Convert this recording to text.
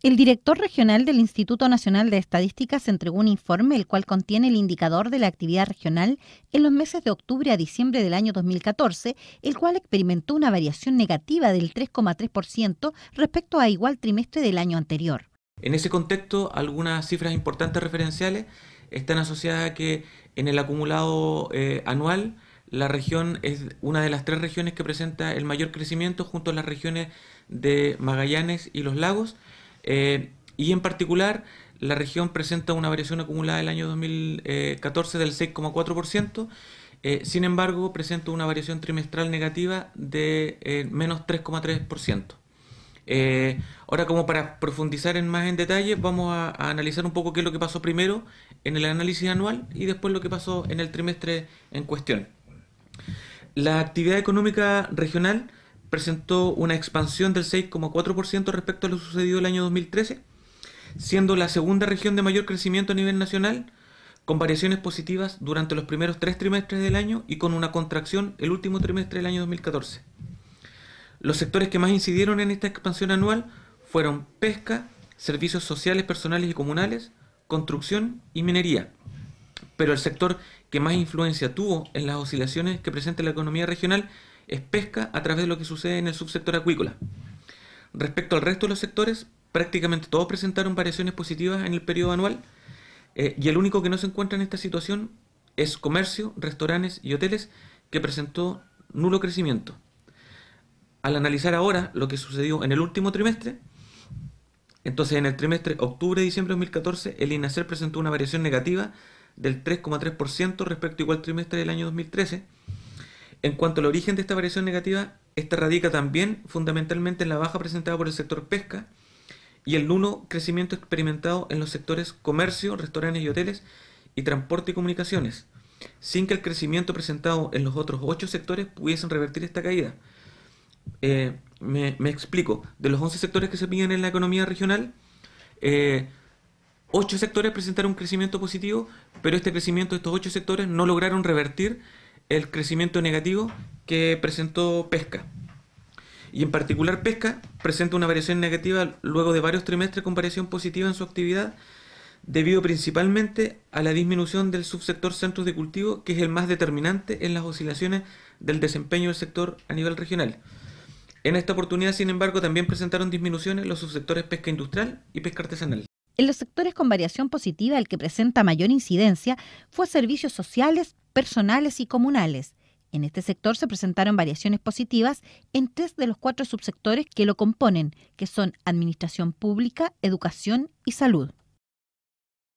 El director regional del Instituto Nacional de Estadísticas entregó un informe el cual contiene el indicador de la actividad regional en los meses de octubre a diciembre del año 2014, el cual experimentó una variación negativa del 3,3% respecto a igual trimestre del año anterior. En ese contexto, algunas cifras importantes referenciales están asociadas a que en el acumulado eh, anual la región es una de las tres regiones que presenta el mayor crecimiento junto a las regiones de Magallanes y los lagos eh, y en particular, la región presenta una variación acumulada eh, del año 2014 del 6,4%. sin embargo, presenta una variación trimestral negativa de eh, menos 3,3%. ahora, como para profundizar en más en detalle, vamos a, analizar un poco qué es lo que pasó primero en el análisis anual y después lo que pasó en el trimestre en cuestión. La actividad económica regional presentó una expansión del 6,4% respecto a lo sucedido el año 2013, siendo la segunda región de mayor crecimiento a nivel nacional, con variaciones positivas durante los primeros tres trimestres del año y con una contracción el último trimestre del año 2014. Los sectores que más incidieron en esta expansión anual fueron pesca, servicios sociales, personales y comunales, construcción y minería. Pero el sector que más influencia tuvo en las oscilaciones que presenta la economía regional es pesca a través de lo que sucede en el subsector acuícola. Respecto al resto de los sectores, prácticamente todos presentaron variaciones positivas en el periodo anual eh, y el único que no se encuentra en esta situación es comercio, restaurantes y hoteles, que presentó nulo crecimiento. Al analizar ahora lo que sucedió en el último trimestre, entonces en el trimestre octubre-diciembre de 2014, el INACER presentó una variación negativa del 3,3% respecto al igual trimestre del año 2013 en cuanto al origen de esta variación negativa, esta radica también fundamentalmente en la baja presentada por el sector pesca y el nulo crecimiento experimentado en los sectores comercio, restaurantes y hoteles y transporte y comunicaciones, sin que el crecimiento presentado en los otros ocho sectores pudiesen revertir esta caída. Eh, me, explico, de los 11 sectores que se piden en la economía regional, eh, ocho sectores presentaron un crecimiento positivo, pero este crecimiento de estos ocho sectores no lograron revertir el crecimiento negativo que presentó Pesca. Y en particular Pesca presenta una variación negativa luego de varios trimestres con variación positiva en su actividad debido principalmente a la disminución del subsector centros de cultivo, que es el más determinante en las oscilaciones del desempeño del sector a nivel regional. En esta oportunidad, sin embargo, también presentaron disminuciones los subsectores pesca industrial y pesca artesanal. En los sectores con variación positiva, el que presenta mayor incidencia fue servicios sociales, personales y comunales. En este sector se presentaron variaciones positivas en tres de los cuatro subsectores que lo componen, que son administración pública, educación y salud.